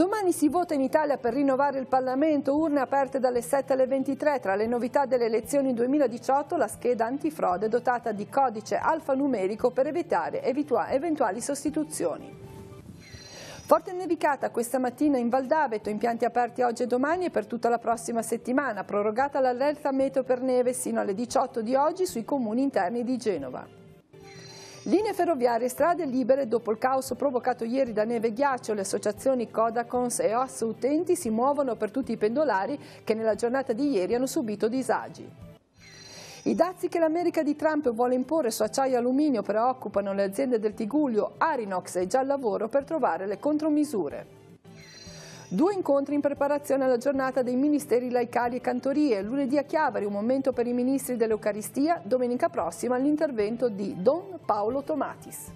Domani si vota in Italia per rinnovare il Parlamento, urne aperte dalle 7 alle 23. Tra le novità delle elezioni 2018 la scheda antifrode dotata di codice alfanumerico per evitare eventuali sostituzioni. Forte nevicata questa mattina in Valdaveto, impianti aperti oggi e domani e per tutta la prossima settimana, prorogata l'allerta meteo per neve sino alle 18 di oggi sui comuni interni di Genova. Linee ferroviarie e strade libere dopo il caos provocato ieri da neve e ghiaccio, le associazioni Codacons e OAS utenti si muovono per tutti i pendolari che nella giornata di ieri hanno subito disagi. I dazi che l'America di Trump vuole imporre su acciaio e alluminio preoccupano le aziende del Tiguglio, Arinox è già al lavoro per trovare le contromisure. Due incontri in preparazione alla giornata dei ministeri laicali e cantorie. Lunedì a Chiavari un momento per i ministri dell'Eucaristia, domenica prossima l'intervento di Don Paolo Tomatis.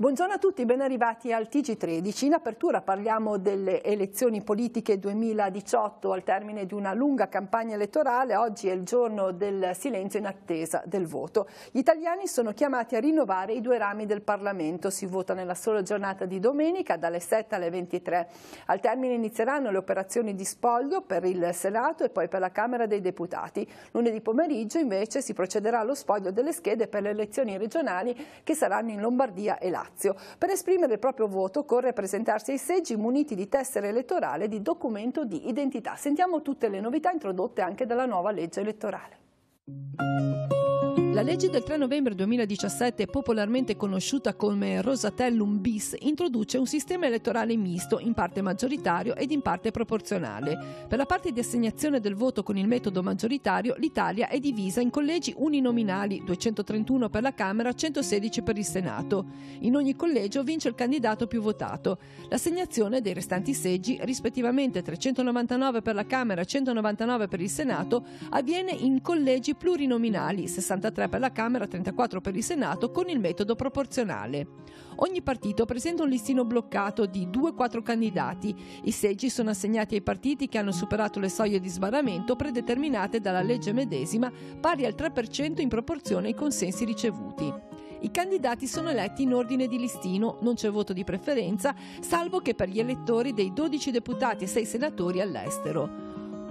Buongiorno a tutti, ben arrivati al TG13. In apertura parliamo delle elezioni politiche 2018 al termine di una lunga campagna elettorale. Oggi è il giorno del silenzio in attesa del voto. Gli italiani sono chiamati a rinnovare i due rami del Parlamento. Si vota nella sola giornata di domenica dalle 7 alle 23. Al termine inizieranno le operazioni di spoglio per il Senato e poi per la Camera dei Deputati. Lunedì pomeriggio invece si procederà allo spoglio delle schede per le elezioni regionali che saranno in Lombardia e là. Lazio. Per esprimere il proprio voto occorre presentarsi ai seggi muniti di tessera elettorale e di documento di identità. Sentiamo tutte le novità introdotte anche dalla nuova legge elettorale. La legge del 3 novembre 2017, popolarmente conosciuta come Rosatellum bis, introduce un sistema elettorale misto, in parte maggioritario ed in parte proporzionale. Per la parte di assegnazione del voto con il metodo maggioritario, l'Italia è divisa in collegi uninominali, 231 per la Camera, 116 per il Senato. In ogni collegio vince il candidato più votato. L'assegnazione dei restanti seggi, rispettivamente 399 per la Camera e 199 per il Senato, avviene in collegi plurinominali, 63 33 per la Camera, 34 per il Senato, con il metodo proporzionale. Ogni partito presenta un listino bloccato di 2-4 candidati. I seggi sono assegnati ai partiti che hanno superato le soglie di sbarramento predeterminate dalla legge medesima, pari al 3% in proporzione ai consensi ricevuti. I candidati sono eletti in ordine di listino, non c'è voto di preferenza, salvo che per gli elettori dei 12 deputati e 6 senatori all'estero.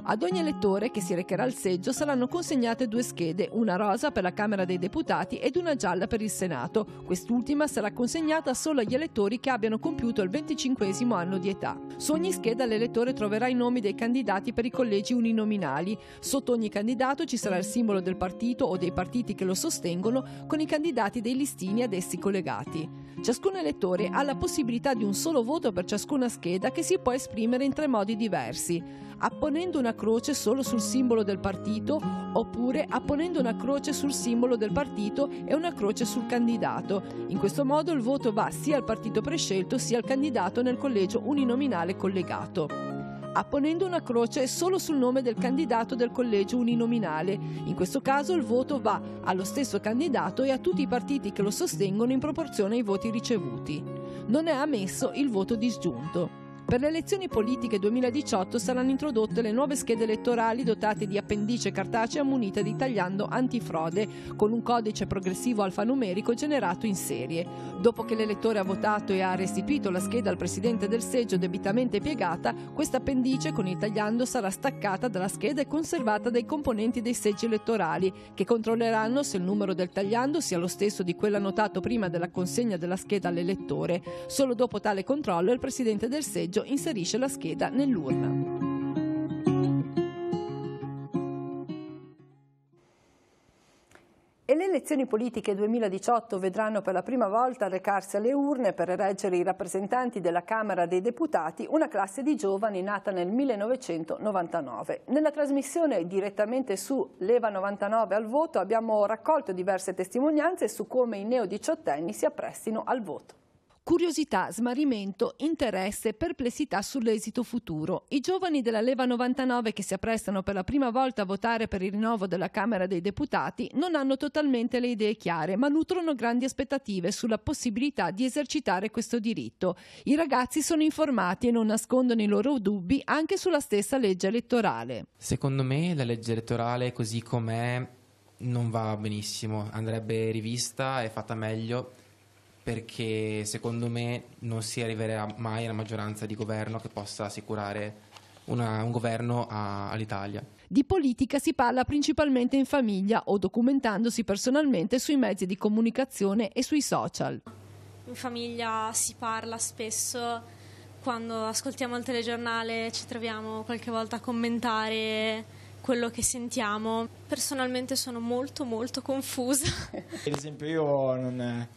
Ad ogni elettore che si recherà al seggio saranno consegnate due schede, una rosa per la Camera dei Deputati ed una gialla per il Senato. Quest'ultima sarà consegnata solo agli elettori che abbiano compiuto il 25 anno di età. Su ogni scheda l'elettore troverà i nomi dei candidati per i collegi uninominali. Sotto ogni candidato ci sarà il simbolo del partito o dei partiti che lo sostengono con i candidati dei listini ad essi collegati. Ciascun elettore ha la possibilità di un solo voto per ciascuna scheda che si può esprimere in tre modi diversi apponendo una croce solo sul simbolo del partito oppure apponendo una croce sul simbolo del partito e una croce sul candidato. In questo modo il voto va sia al partito prescelto sia al candidato nel collegio uninominale collegato apponendo una croce solo sul nome del candidato del collegio uninominale. In questo caso il voto va allo stesso candidato e a tutti i partiti che lo sostengono in proporzione ai voti ricevuti. Non è ammesso il voto disgiunto. Per le elezioni politiche 2018 saranno introdotte le nuove schede elettorali dotate di appendice cartacea munita di tagliando antifrode, con un codice progressivo alfanumerico generato in serie. Dopo che l'elettore ha votato e ha restituito la scheda al presidente del seggio debitamente piegata, questa appendice con il tagliando sarà staccata dalla scheda e conservata dai componenti dei seggi elettorali, che controlleranno se il numero del tagliando sia lo stesso di quello annotato prima della consegna della scheda all'elettore. Solo dopo tale controllo il presidente del seggio sorteggio inserisce la scheda nell'urna. E le elezioni politiche 2018 vedranno per la prima volta recarsi alle urne per eleggere i rappresentanti della Camera dei Deputati, una classe di giovani nata nel 1999. Nella trasmissione direttamente su Leva 99 al voto abbiamo raccolto diverse testimonianze su come i neo diciottenni si apprestino al voto. Curiosità, smarrimento, interesse, perplessità sull'esito futuro. I giovani della Leva 99 che si apprestano per la prima volta a votare per il rinnovo della Camera dei Deputati non hanno totalmente le idee chiare, ma nutrono grandi aspettative sulla possibilità di esercitare questo diritto. I ragazzi sono informati e non nascondono i loro dubbi anche sulla stessa legge elettorale. Secondo me la legge elettorale così com'è non va benissimo, andrebbe rivista e fatta meglio perché secondo me non si arriverà mai alla maggioranza di governo che possa assicurare una, un governo a, all'Italia. Di politica si parla principalmente in famiglia o documentandosi personalmente sui mezzi di comunicazione e sui social. In famiglia si parla spesso, quando ascoltiamo il telegiornale ci troviamo qualche volta a commentare quello che sentiamo. Personalmente sono molto molto confusa. Ad esempio io non... È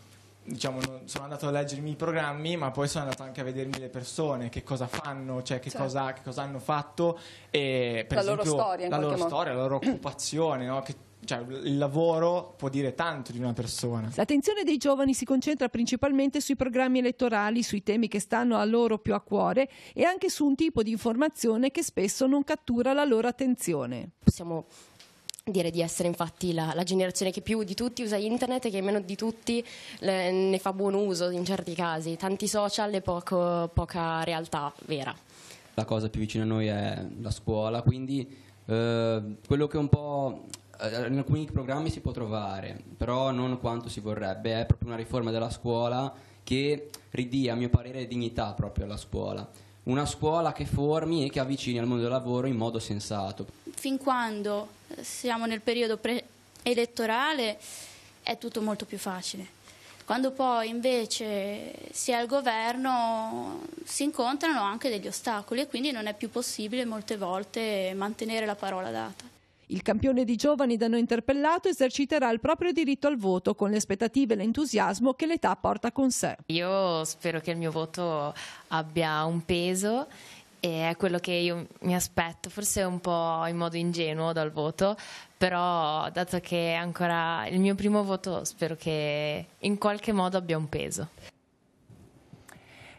diciamo, sono andato a leggermi i programmi, ma poi sono andato anche a vedermi le persone, che cosa fanno, cioè che, certo. cosa, che cosa, hanno fatto, e, per la esempio, loro storia, la loro, storia la loro occupazione, no? che, cioè, il lavoro può dire tanto di una persona. L'attenzione dei giovani si concentra principalmente sui programmi elettorali, sui temi che stanno a loro più a cuore e anche su un tipo di informazione che spesso non cattura la loro attenzione. Possiamo dire di essere infatti la, la, generazione che più di tutti usa internet e che meno di tutti le, ne fa buon uso in certi casi, tanti social e poco, poca realtà vera. La cosa più vicina a noi è la scuola, quindi eh, quello che un po' eh, in alcuni programmi si può trovare, però non quanto si vorrebbe, è proprio una riforma della scuola che ridia, a mio parere, dignità proprio alla scuola una scuola che formi e che avvicini al mondo del lavoro in modo sensato. Fin quando eh, siamo nel periodo elettorale è tutto molto più facile. Quando poi invece si è al governo si incontrano anche degli ostacoli e quindi non è più possibile molte volte mantenere la parola data. Il campione di giovani da noi interpellato eserciterà il proprio diritto al voto con le aspettative e l'entusiasmo che l'età porta con sé. Io spero che il mio voto abbia un peso e è quello che io mi aspetto, forse un po' in modo ingenuo dal voto, però dato che è ancora il mio primo voto spero che in qualche modo abbia un peso.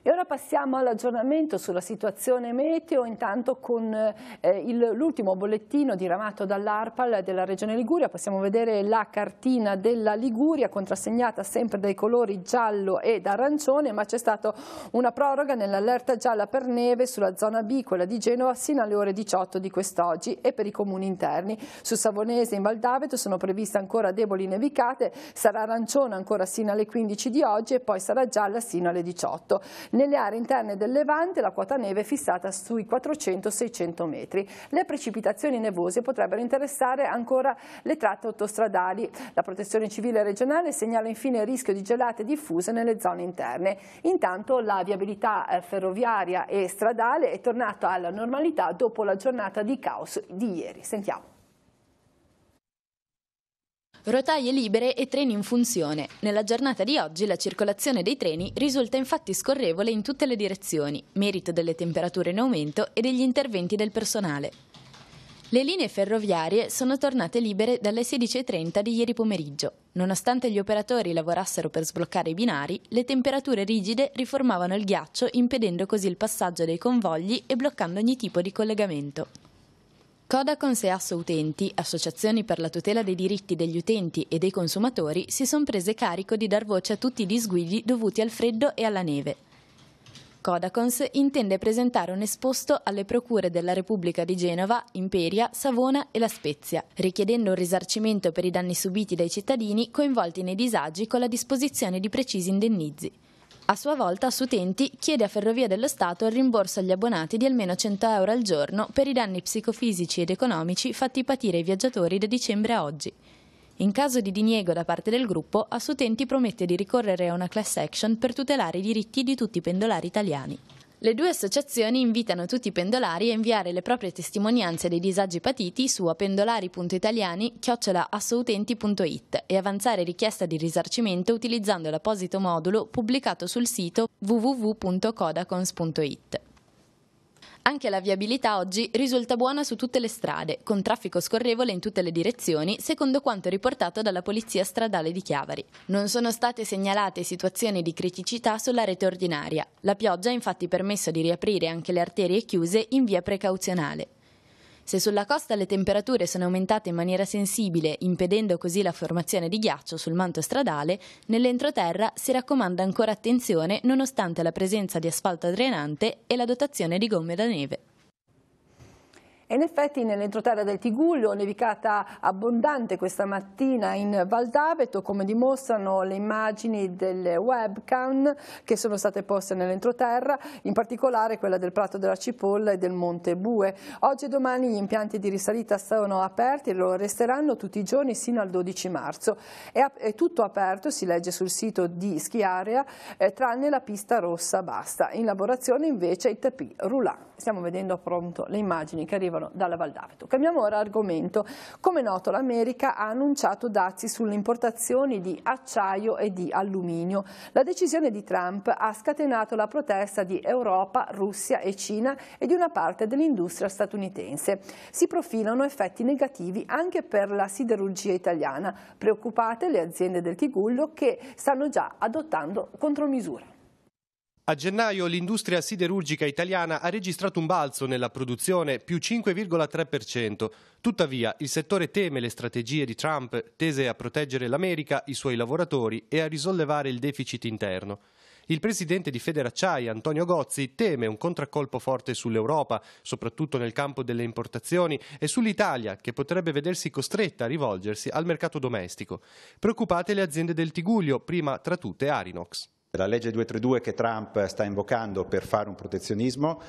E ora passiamo all'aggiornamento sulla situazione meteo, intanto con eh, l'ultimo bollettino diramato dall'ARPAL della Regione Liguria, possiamo vedere la cartina della Liguria contrassegnata sempre dai colori giallo ed arancione, ma c'è stata una proroga nell'allerta gialla per neve sulla zona B, quella di Genova, sino alle ore 18 di quest'oggi e per i comuni interni. Su Savonese in Val d'Aveto sono previste ancora deboli nevicate, sarà arancione ancora sino alle 15 di oggi e poi sarà gialla sino alle 18. Nelle aree interne del Levante la quota neve è fissata sui 400-600 metri. Le precipitazioni nevose potrebbero interessare ancora le tratte autostradali. La protezione civile regionale segnala infine il rischio di gelate diffuse nelle zone interne. Intanto la viabilità eh, ferroviaria e stradale è tornata alla normalità dopo la giornata di caos di ieri. Sentiamo. Rotaie libere e treni in funzione. Nella giornata di oggi la circolazione dei treni risulta infatti scorrevole in tutte le direzioni, merito delle temperature in aumento e degli interventi del personale. Le linee ferroviarie sono tornate libere dalle 16.30 di ieri pomeriggio. Nonostante gli operatori lavorassero per sbloccare i binari, le temperature rigide riformavano il ghiaccio impedendo così il passaggio dei convogli e bloccando ogni tipo di collegamento. Codacons e Asso Utenti, associazioni per la tutela dei diritti degli utenti e dei consumatori, si sono prese carico di dar voce a tutti i disguidi dovuti al freddo e alla neve. Codacons intende presentare un esposto alle procure della Repubblica di Genova, Imperia, Savona e La Spezia, richiedendo un risarcimento per i danni subiti dai cittadini coinvolti nei disagi con la disposizione di precisi indennizi. A sua volta Sutenti chiede a Ferrovie dello Stato il rimborso agli abbonati di almeno 100 euro al giorno per i danni psicofisici ed economici fatti patire ai viaggiatori da dicembre a oggi. In caso di diniego da parte del gruppo, Assutenti promette di ricorrere a una class action per tutelare i diritti di tutti i pendolari italiani. Le due associazioni invitano tutti i pendolari a inviare le proprie testimonianze dei disagi patiti su pendolari.italiani-assoutenti.it e avanzare richiesta di risarcimento utilizzando l'apposito modulo pubblicato sul sito www.codacons.it. Anche la viabilità oggi risulta buona su tutte le strade, con traffico scorrevole in tutte le direzioni, secondo quanto riportato dalla Polizia Stradale di Chiavari. Non sono state segnalate situazioni di criticità sulla rete ordinaria. La pioggia ha infatti permesso di riaprire anche le arterie chiuse in via precauzionale. Se sulla costa le temperature sono aumentate in maniera sensibile, impedendo così la formazione di ghiaccio sul manto stradale, nell'entroterra si raccomanda ancora attenzione nonostante la presenza di asfalto drenante e la dotazione di gomme da neve. E in effetti nell'entroterra del Tiguglio nevicata abbondante questa mattina in Val d'Aveto, come dimostrano le immagini del webcam che sono state poste nell'entroterra, in particolare quella del Prato della Cipolla e del Monte Bue. Oggi e domani gli impianti di risalita sono aperti e lo resteranno tutti i giorni sino al 12 marzo. È, è tutto aperto, si legge sul sito di Schiarea, eh, tranne la pista rossa basta. In lavorazione invece i tapis roulant stiamo vedendo appunto le immagini che arrivano dalla Val d'Aveto. Cambiamo ora argomento. Come noto l'America ha annunciato dazi sulle importazioni di acciaio e di alluminio. La decisione di Trump ha scatenato la protesta di Europa, Russia e Cina e di una parte dell'industria statunitense. Si profilano effetti negativi anche per la siderurgia italiana. Preoccupate le aziende del Tigullo che stanno già adottando contromisure. A gennaio l'industria siderurgica italiana ha registrato un balzo nella produzione più 5,3%. Tuttavia il settore teme le strategie di Trump tese a proteggere l'America, i suoi lavoratori e a risollevare il deficit interno. Il presidente di Federacciai, Antonio Gozzi, teme un contraccolpo forte sull'Europa, soprattutto nel campo delle importazioni, e sull'Italia, che potrebbe vedersi costretta a rivolgersi al mercato domestico. Preoccupate le aziende del Tiguglio, prima tra tutte Arinox la legge 232 che Trump sta invocando per fare un protezionismo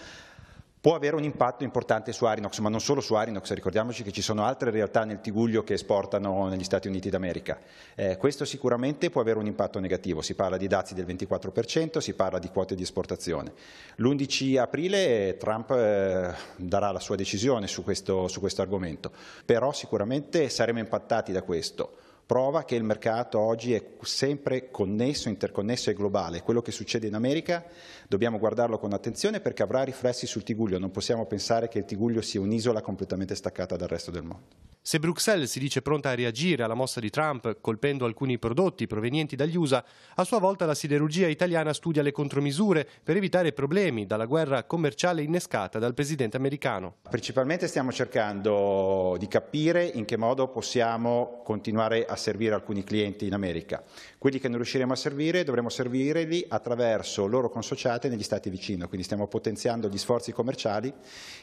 può avere un impatto importante su Arinox, ma non solo su Arinox, ricordiamoci che ci sono altre realtà nel Tiguglio che esportano negli Stati Uniti d'America. Eh, questo sicuramente può avere un impatto negativo, si parla di dazi del 24%, si parla di quote di esportazione. L'11 aprile Trump eh, darà la sua decisione su questo, su questo argomento, però sicuramente saremo impattati da questo prova che il mercato oggi è sempre connesso, interconnesso e globale. Quello che succede in America dobbiamo guardarlo con attenzione perché avrà riflessi sul Tiguglio, non possiamo pensare che il Tiguglio sia un'isola completamente staccata dal resto del mondo. Se Bruxelles si dice pronta a reagire alla mossa di Trump colpendo alcuni prodotti provenienti dagli USA, a sua volta la siderurgia italiana studia le contromisure per evitare problemi dalla guerra commerciale innescata dal presidente americano. Principalmente stiamo cercando di capire in che modo possiamo continuare a servire alcuni clienti in America. Quelli che non riusciremo a servire dovremo servirli attraverso loro consociate negli stati vicino, quindi stiamo potenziando gli sforzi commerciali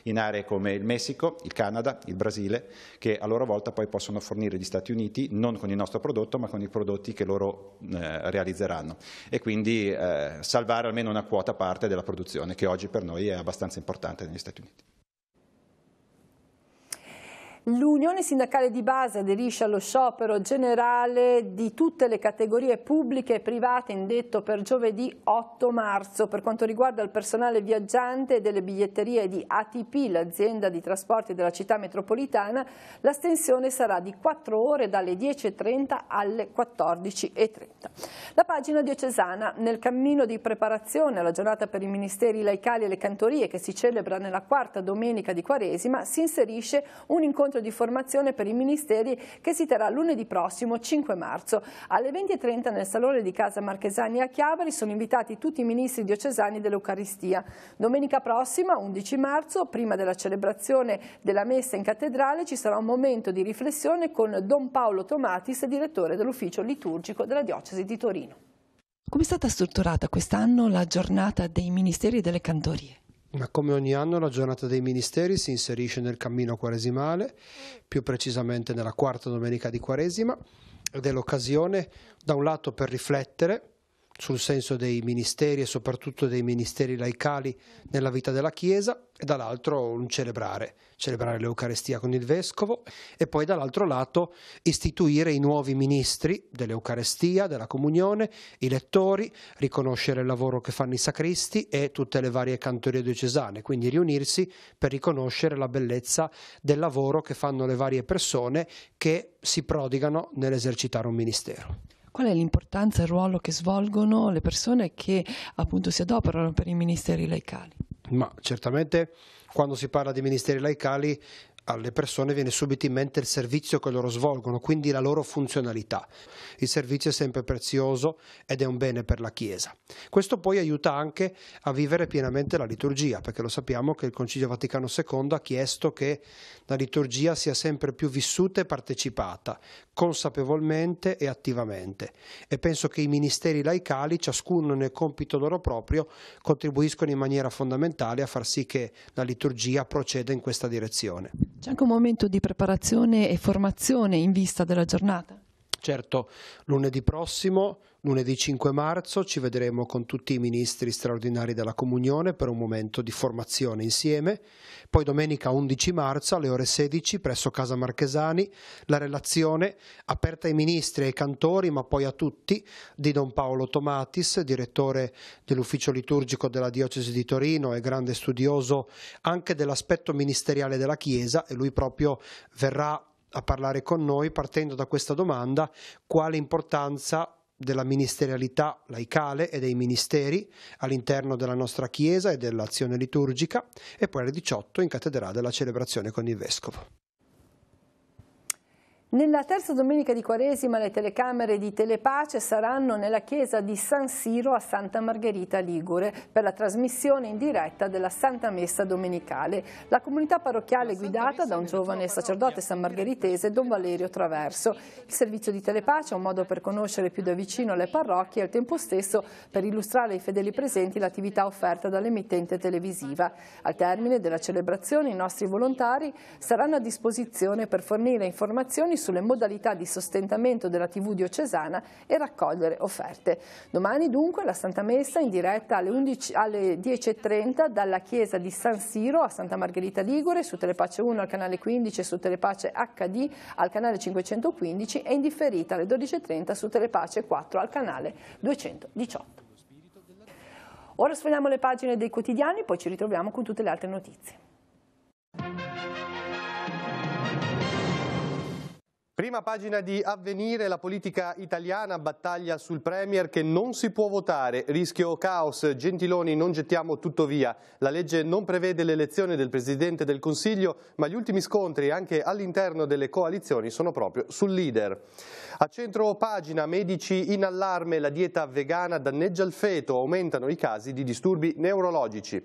in aree come il Messico, il Canada, il Brasile, che loro volta poi possono fornire gli Stati Uniti non con il nostro prodotto ma con i prodotti che loro eh, realizzeranno e quindi eh, salvare almeno una quota parte della produzione che oggi per noi è abbastanza importante negli Stati Uniti. L'Unione Sindacale di Base aderisce allo sciopero generale di tutte le categorie pubbliche e private indetto per giovedì 8 marzo per quanto riguarda il personale viaggiante delle biglietterie di ATP, l'azienda di trasporti della città metropolitana, l'astensione sarà di 4 ore dalle 10.30 alle 14.30. La pagina diocesana nel cammino di preparazione alla giornata per i ministeri laicali e le cantorie che si celebra nella quarta domenica di Quaresima si inserisce un incontro incontro di formazione per i ministeri che si terrà lunedì prossimo 5 marzo. Alle 20.30 nel Salone di Casa Marchesani a Chiavari sono invitati tutti i ministri diocesani dell'Eucaristia. Domenica prossima, 11 marzo, prima della celebrazione della messa in cattedrale, ci sarà un momento di riflessione con Don Paolo Tomatis, direttore dell'ufficio liturgico della Diocesi di Torino. Come è stata strutturata quest'anno la giornata dei ministeri e delle cantorie? Ma come ogni anno la giornata dei ministeri si inserisce nel cammino quaresimale, più precisamente nella quarta domenica di quaresima, ed è l'occasione da un lato per riflettere sul senso dei ministeri e soprattutto dei ministeri laicali nella vita della Chiesa e dall'altro un celebrare, celebrare l'Eucarestia con il Vescovo e poi dall'altro lato istituire i nuovi ministri dell'Eucarestia, della Comunione, i lettori, riconoscere il lavoro che fanno i sacristi e tutte le varie cantorie diocesane, quindi riunirsi per riconoscere la bellezza del lavoro che fanno le varie persone che si prodigano nell'esercitare un ministero qual è l'importanza e il ruolo che svolgono le persone che appunto si adoperano per i ministeri laicali? Ma certamente quando si parla di ministeri laicali alle persone viene subito in mente il servizio che loro svolgono, quindi la loro funzionalità. Il servizio è sempre prezioso ed è un bene per la Chiesa. Questo poi aiuta anche a vivere pienamente la liturgia, perché lo sappiamo che il Concilio Vaticano II ha chiesto che la liturgia sia sempre più vissuta e partecipata, consapevolmente e attivamente. E penso che i ministeri laicali, ciascuno nel compito loro proprio, contribuiscono in maniera fondamentale a far sì che la liturgia proceda in questa direzione. C'è anche un momento di preparazione e formazione in vista della giornata? Certo, lunedì prossimo, lunedì 5 marzo, ci vedremo con tutti i ministri straordinari della Comunione per un momento di formazione insieme. Poi domenica 11 marzo alle ore 16 presso Casa Marchesani la relazione aperta ai ministri, e ai cantori, ma poi a tutti di Don Paolo Tomatis, direttore dell'ufficio liturgico della Diocesi di Torino e grande studioso anche dell'aspetto ministeriale della Chiesa e lui proprio verrà a parlare con noi partendo da questa domanda quale importanza della ministerialità laicale e dei ministeri all'interno della nostra Chiesa e dell'azione liturgica e poi alle 18 in cattedrale la celebrazione con il Vescovo. Nella terza domenica di Quaresima le telecamere di Telepace saranno nella chiesa di San Siro a Santa Margherita Ligure per la trasmissione in diretta della Santa Messa Domenicale. La comunità parrocchiale è guidata da un giovane sacerdote sanmargheritese, Don Valerio Traverso. Il servizio di Telepace è un modo per conoscere più da vicino le parrocchie e al tempo stesso per illustrare ai fedeli presenti l'attività offerta dall'emittente televisiva. Al termine della celebrazione i nostri volontari saranno a disposizione per fornire informazioni sulle modalità di sostentamento della TV diocesana e raccogliere offerte. Domani dunque la Santa Messa in diretta alle, 11, alle 10.30 dalla chiesa di San Siro a Santa Margherita Ligure su Telepace 1 al canale 15 e su Telepace HD al canale 515 e in differita alle 12.30 su Telepace 4 al canale 218. Ora sfogliamo le pagine dei quotidiani, poi ci ritroviamo con tutte le altre notizie. Prima pagina di Avvenire, la politica italiana, battaglia sul Premier che non si può votare, rischio caos, Gentiloni non gettiamo tutto via, la legge non prevede l'elezione del Presidente del Consiglio, ma gli ultimi scontri anche all'interno delle coalizioni sono proprio sul leader. A centro pagina, medici in allarme, la dieta vegana danneggia il feto, aumentano i casi di disturbi neurologici.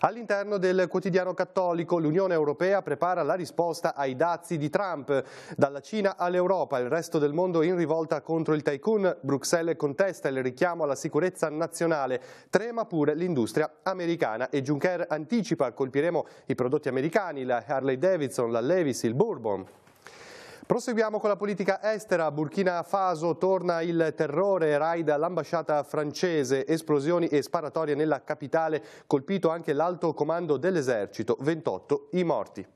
All'interno del quotidiano cattolico, l'Unione Europea prepara la risposta ai dazi di Trump, dalla Cina all'Europa, il resto del mondo in rivolta contro il tycoon, Bruxelles contesta il richiamo alla sicurezza nazionale, trema pure l'industria americana e Juncker anticipa colpiremo i prodotti americani, la Harley Davidson, la Levis, il Bourbon. Proseguiamo con la politica estera. Burkina Faso torna il terrore, raid all'ambasciata francese, esplosioni e sparatorie nella capitale, colpito anche l'alto comando dell'esercito, 28 i morti.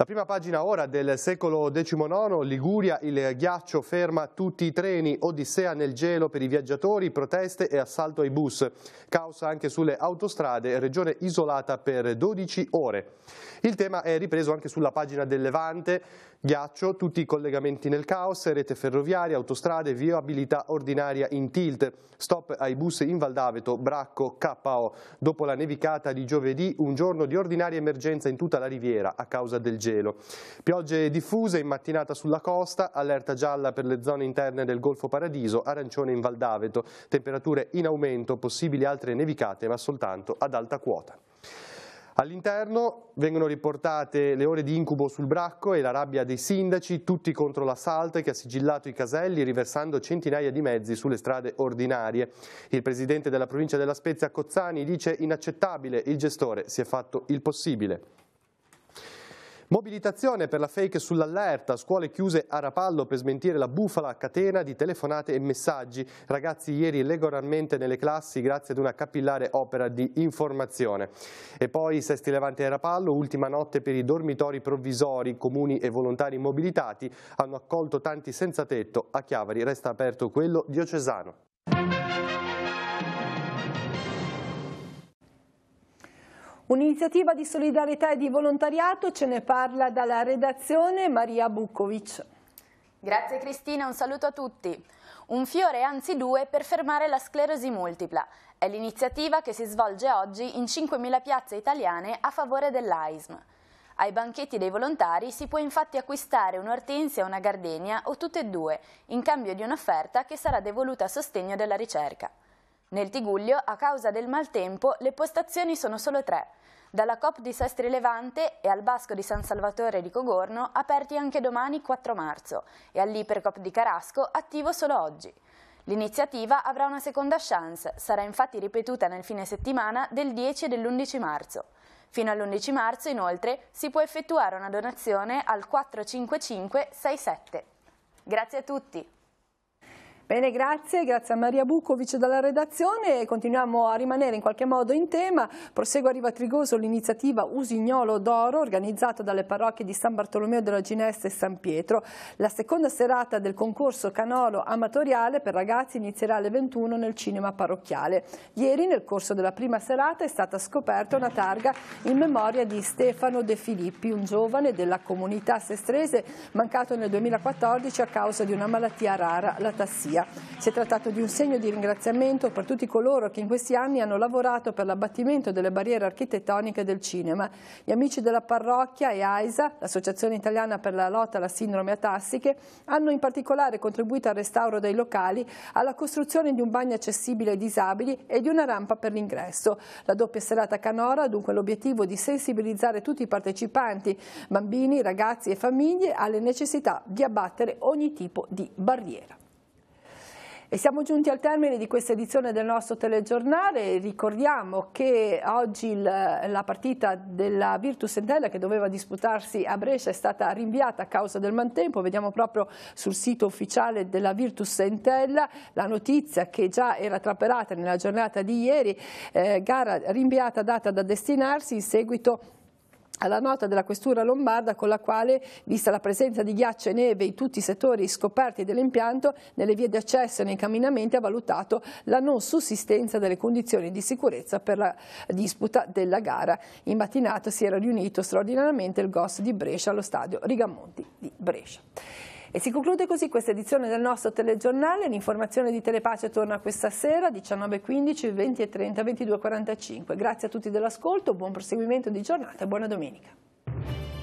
La prima pagina ora del secolo XIX, Liguria, il ghiaccio ferma tutti i treni, odissea nel gelo per i viaggiatori, proteste e assalto ai bus, caos anche sulle autostrade, regione isolata per 12 ore. Il tema è ripreso anche sulla pagina del Levante, Ghiaccio, tutti i collegamenti nel caos, rete ferroviaria, autostrade, viabilità ordinaria in tilt, stop ai bus in Valdaveto, Bracco, KO. Dopo la nevicata di giovedì, un giorno di ordinaria emergenza in tutta la riviera a causa del gelo. Piogge diffuse in mattinata sulla costa, allerta gialla per le zone interne del Golfo Paradiso, arancione in Valdaveto, temperature in aumento, possibili altre nevicate ma soltanto ad alta quota. All'interno vengono riportate le ore di incubo sul bracco e la rabbia dei sindaci, tutti contro l'assalto che ha sigillato i caselli riversando centinaia di mezzi sulle strade ordinarie. Il presidente della provincia della Spezia Cozzani dice inaccettabile, il gestore si è fatto il possibile. Mobilitazione per la fake sull'allerta, scuole chiuse a Rapallo per smentire la bufala catena di telefonate e messaggi. Ragazzi ieri regolarmente nelle classi grazie ad una capillare opera di informazione. E poi Sesti levanti a Rapallo, ultima notte per i dormitori provvisori, comuni e volontari mobilitati hanno accolto tanti senza tetto. A Chiavari resta aperto quello diocesano. Un'iniziativa di solidarietà e di volontariato ce ne parla dalla redazione Maria Bukovic. Grazie Cristina, un saluto a tutti. Un fiore, anzi due, per fermare la sclerosi multipla. È l'iniziativa che si svolge oggi in 5.000 piazze italiane a favore dell'AISM. Ai banchetti dei volontari si può infatti acquistare un'ortensia e una gardenia o tutte e due, in cambio di un'offerta che sarà devoluta a sostegno della ricerca. Nel Tiguglio, a causa del maltempo, le postazioni sono solo tre. Dalla COP di Sestri Levante e al Basco di San Salvatore di Cogorno, aperti anche domani 4 marzo, e all'Ipercop di Carasco, attivo solo oggi. L'iniziativa avrà una seconda chance, sarà infatti ripetuta nel fine settimana del 10 e dell'11 marzo. Fino all'11 marzo, inoltre, si può effettuare una donazione al 45567. Grazie a tutti! Bene, grazie, grazie a Maria Bucovic dalla redazione. Continuiamo a rimanere in qualche modo in tema. Prosegue a Riva Trigoso l'iniziativa Usignolo d'Oro organizzata dalle parrocchie di San Bartolomeo della Ginestra e San Pietro. La seconda serata del concorso Canolo amatoriale per ragazzi inizierà alle 21 nel cinema parrocchiale. Ieri, nel corso della prima serata, è stata scoperta una targa in memoria di Stefano De Filippi, un giovane della comunità sestrese mancato nel 2014 a causa di una malattia rara, la tassia famiglia. Si è trattato di un segno di ringraziamento per tutti coloro che in questi anni hanno lavorato per l'abbattimento delle barriere architettoniche del cinema. Gli amici della parrocchia e AISA, l'Associazione Italiana per la lotta alla sindrome atassiche, hanno in particolare contribuito al restauro dei locali, alla costruzione di un bagno accessibile ai disabili e di una rampa per l'ingresso. La doppia serata canora ha dunque l'obiettivo di sensibilizzare tutti i partecipanti, bambini, ragazzi e famiglie, alle necessità di abbattere ogni tipo di barriera. E siamo giunti al termine di questa edizione del nostro telegiornale. Ricordiamo che oggi il, la partita della Virtus Entella che doveva disputarsi a Brescia è stata rinviata a causa del mantempo. Vediamo proprio sul sito ufficiale della Virtus Entella la notizia che già era trapelata nella giornata di ieri, eh, gara rinviata data da destinarsi in seguito alla nota della questura lombarda con la quale, vista la presenza di ghiaccio e neve in tutti i settori scoperti dell'impianto, nelle vie di accesso e nei camminamenti ha valutato la non sussistenza delle condizioni di sicurezza per la disputa della gara. In mattinata si era riunito straordinariamente il GOS di Brescia allo stadio Rigamonti di Brescia. E si conclude così questa edizione del nostro telegiornale. L'informazione di Telepace torna questa sera 19.15, 20.30, 22.45. Grazie a tutti dell'ascolto, buon proseguimento di giornata e buona domenica.